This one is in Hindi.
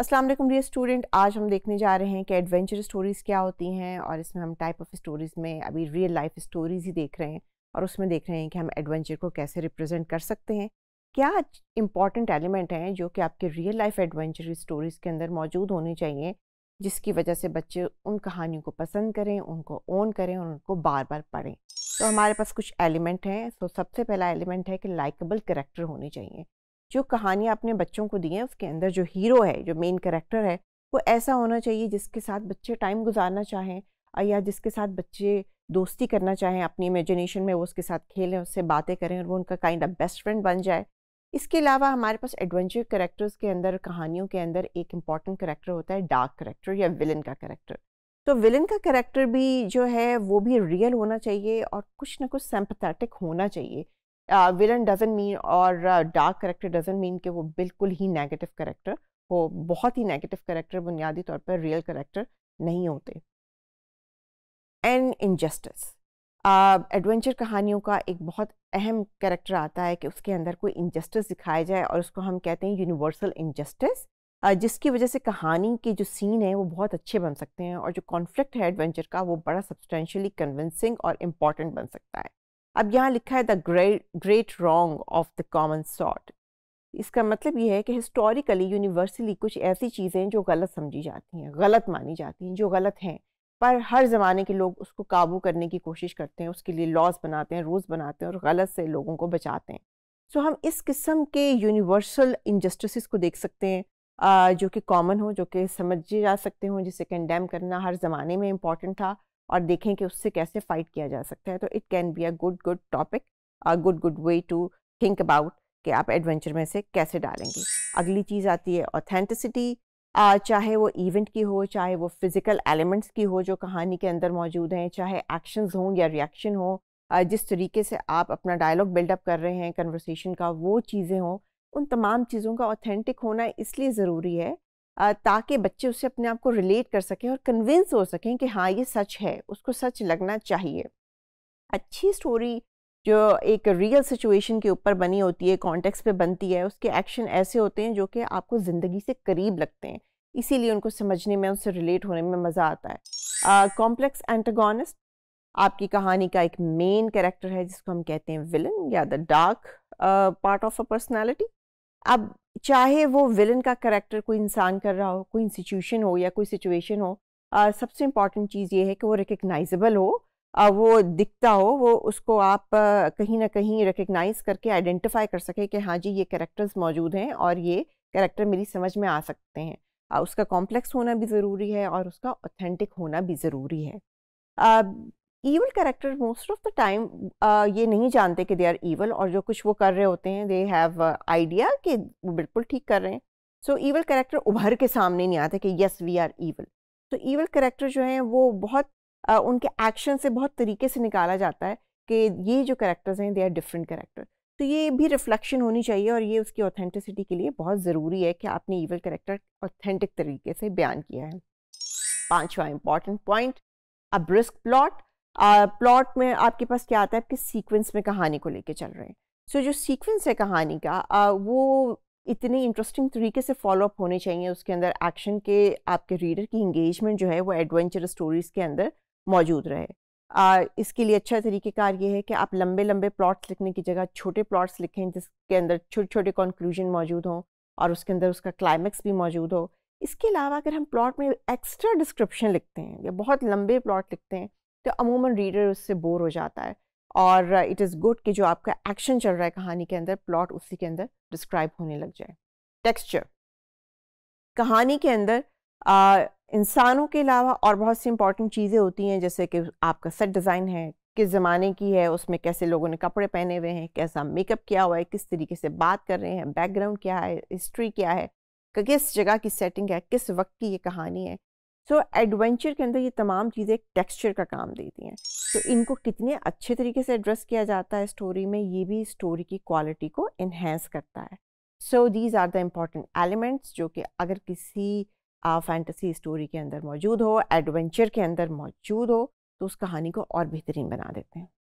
अस्सलाम वालेकुम डियर स्टूडेंट आज हम देखने जा रहे हैं कि एडवेंचर स्टोरीज़ क्या होती हैं और इसमें हम टाइप ऑफ स्टोरीज़ में अभी रियल लाइफ स्टोरीज़ ही देख रहे हैं और उसमें देख रहे हैं कि हम एडवेंचर को कैसे रिप्रेजेंट कर सकते हैं क्या इंपॉर्टेंट एलिमेंट हैं जो कि आपके रियल लाइफ एडवेंचर स्टोरीज़ के अंदर मौजूद होने चाहिए जिसकी वजह से बच्चे उन कहानियों को पसंद करें उनको ओन करें और उनको बार बार पढ़ें तो हमारे पास कुछ एलिमेंट हैं तो सबसे पहला एलिमेंट है कि लाइकेबल करेक्टर होने चाहिए जो कहानियाँ अपने बच्चों को दी हैं उसके अंदर जो हीरो है जो मेन करेक्टर है वो ऐसा होना चाहिए जिसके साथ बच्चे टाइम गुजारना चाहें या जिसके साथ बच्चे दोस्ती करना चाहें अपनी इमेजिनेशन में वो उसके साथ खेलें उससे बातें करें और वो उनका काइंड ऑफ बेस्ट फ्रेंड बन जाए इसके अलावा हमारे पास एडवेंचर करेक्टर्स के अंदर कहानियों के अंदर एक इम्पॉर्टेंट करेक्टर होता है डार्क करेक्टर या विलन का करेक्टर तो विलन का करेक्टर भी जो है वो भी रियल होना चाहिए और कुछ ना कुछ सेम्पथेटिक होना चाहिए विलन डजेंट मीन और डार्क करेक्टर डजेंट मीन कि वो बिल्कुल ही नेगेटिव करेक्टर वो बहुत ही नेगेटिव करेक्टर बुनियादी तौर पर रियल करेक्टर नहीं होते एंड इनजस्टिस एडवेंचर कहानियों का एक बहुत अहम करेक्टर आता है कि उसके अंदर कोई इनजस्टिस दिखाया जाए और उसको हम कहते हैं यूनिवर्सल इनजस्टिस uh, जिसकी वजह से कहानी के जो सीन है वो बहुत अच्छे बन सकते हैं और जो कॉन्फ्लिक्ट है एडवेंचर का वो बड़ा सब्सटेंशली कन्विंसिंग और इम्पॉर्टेंट बन सकता है अब यहाँ लिखा है the great great wrong of the common sort इसका मतलब ये है कि हिस्टोरिकली यूनिवर्सली कुछ ऐसी चीज़ें जो गलत समझी जाती हैं गलत मानी जाती हैं जो गलत हैं पर हर ज़माने के लोग उसको काबू करने की कोशिश करते हैं उसके लिए लॉज बनाते हैं रूल्स बनाते हैं और गलत से लोगों को बचाते हैं सो so, हम इस किस्म के यूनिवर्सल इनजस्टिस को देख सकते हैं जो कि कॉमन हो जो कि समझे जा सकते हों जिसे कंडेम करना हर ज़माने में इम्पॉर्टेंट था और देखें कि उससे कैसे फ़ाइट किया जा सकता है तो it can be a good good topic a good good way to think about कि आप एडवेंचर में से कैसे डालेंगे अगली चीज़ आती है ऑथेंटिसिटी चाहे वो इवेंट की हो चाहे वो फिज़िकल एलिमेंट्स की हो जो कहानी के अंदर मौजूद हैं चाहे एक्शन हों या रिएक्शन हो जिस तरीके से आप अपना डायलॉग बिल्डअप कर रहे हैं कन्वर्सेशन का वो चीज़ें हों उन तमाम चीज़ों का ऑथेंटिक होना इसलिए ज़रूरी है ताकि बच्चे उससे अपने आप को रिलेट कर सकें और कन्विंस हो सकें कि हाँ ये सच है उसको सच लगना चाहिए अच्छी स्टोरी जो एक रियल सिचुएशन के ऊपर बनी होती है कॉन्टेक्स्ट पे बनती है उसके एक्शन ऐसे होते हैं जो कि आपको ज़िंदगी से करीब लगते हैं इसीलिए उनको समझने में उनसे रिलेट होने में मज़ा आता है कॉम्प्लेक्स एंटागोनिस्ट आपकी कहानी का एक मेन कैरेक्टर है जिसको हम कहते हैं विलन या the dark part of a personality अब चाहे वो विलन का करेक्टर कोई इंसान कर रहा हो कोई इंस्टीट्यूशन हो या कोई सिचुएशन हो आ, सबसे इम्पॉर्टेंट चीज़ ये है कि वो रिकगनाइजेबल हो आ, वो दिखता हो वो उसको आप आ, कहीं ना कहीं रिकगनाइज करके आइडेंटिफाई कर सके कि हाँ जी ये करेक्टर्स मौजूद हैं और ये करेक्टर मेरी समझ में आ सकते हैं आ, उसका कॉम्प्लेक्स होना भी ज़रूरी है और उसका ऑथेंटिक होना भी ज़रूरी है evil character most of the time ये नहीं जानते कि दे आर ईवल और जो कुछ वो कर रहे होते हैं दे हैव आइडिया कि वो बिल्कुल ठीक कर रहे हैं सो ईवल कैरेक्टर उभर के सामने नहीं आते कि यस वी आर ईवल तो ईवल कैरेक्टर जो हैं वो बहुत uh, उनके एक्शन से बहुत तरीके से निकाला जाता है कि ये जो करेक्टर्स हैं दे आर डिफरेंट करेक्टर तो ये भी रिफ्लेक्शन होनी चाहिए और ये उसकी ऑथेंटिसिटी के लिए बहुत ज़रूरी है कि आपने ईवल करेक्टर ऑथेंटिक तरीके से बयान किया है पांचवा important point a brisk plot plot में आपके पास क्या आता है आपके सीक्वेंस में कहानी को लेके चल रहे हैं सो so, जो सीक्वेंस है कहानी का आ, वो इतने इंटरेस्टिंग तरीके से फॉलोअप होने चाहिए उसके अंदर एक्शन के आपके रीडर की इंगेजमेंट जो है वो एडवेंचर स्टोरीज़ के अंदर मौजूद रहे आ, इसके लिए अच्छा तरीक़ेकार ये है कि आप लंबे लंबे प्लॉट्स लिखने की जगह छोटे प्लॉट्स लिखें जिसके अंदर छोटे छोटे कंक्लूजन मौजूद हों और उसके अंदर उसका क्लाइमैक्स भी मौजूद हो इसके अलावा अगर हम प्लॉट में एक्स्ट्रा डिस्क्रिप्शन लिखते हैं या बहुत लंबे प्लॉट लिखते हैं तो अमूमन रीडर उससे बोर हो जाता है और इट इज़ गुड कि जो आपका एक्शन चल रहा है कहानी के अंदर प्लॉट उसी के अंदर डिस्क्राइब होने लग जाए टेक्सचर कहानी के अंदर uh, इंसानों के अलावा और बहुत सी इंपॉर्टेंट चीज़ें होती हैं जैसे कि आपका सेट डिज़ाइन है किस ज़माने की है उसमें कैसे लोगों ने कपड़े पहने हुए हैं कैसा मेकअप किया हुआ है किस तरीके से बात कर रहे हैं बैकग्राउंड क्या है हिस्ट्री क्या है किस जगह की सेटिंग है किस वक्त की ये कहानी है सो एडवेंचर के अंदर ये तमाम चीज़ें एक टेक्सचर का काम देती हैं तो इनको कितने अच्छे तरीके से एड्रेस किया जाता है स्टोरी में ये भी स्टोरी की क्वालिटी को इन्हेंस करता है so these are the important elements जो कि अगर किसी फैंटसी स्टोरी के अंदर मौजूद हो एडवेंचर के अंदर मौजूद हो तो उस कहानी को और बेहतरीन बना देते हैं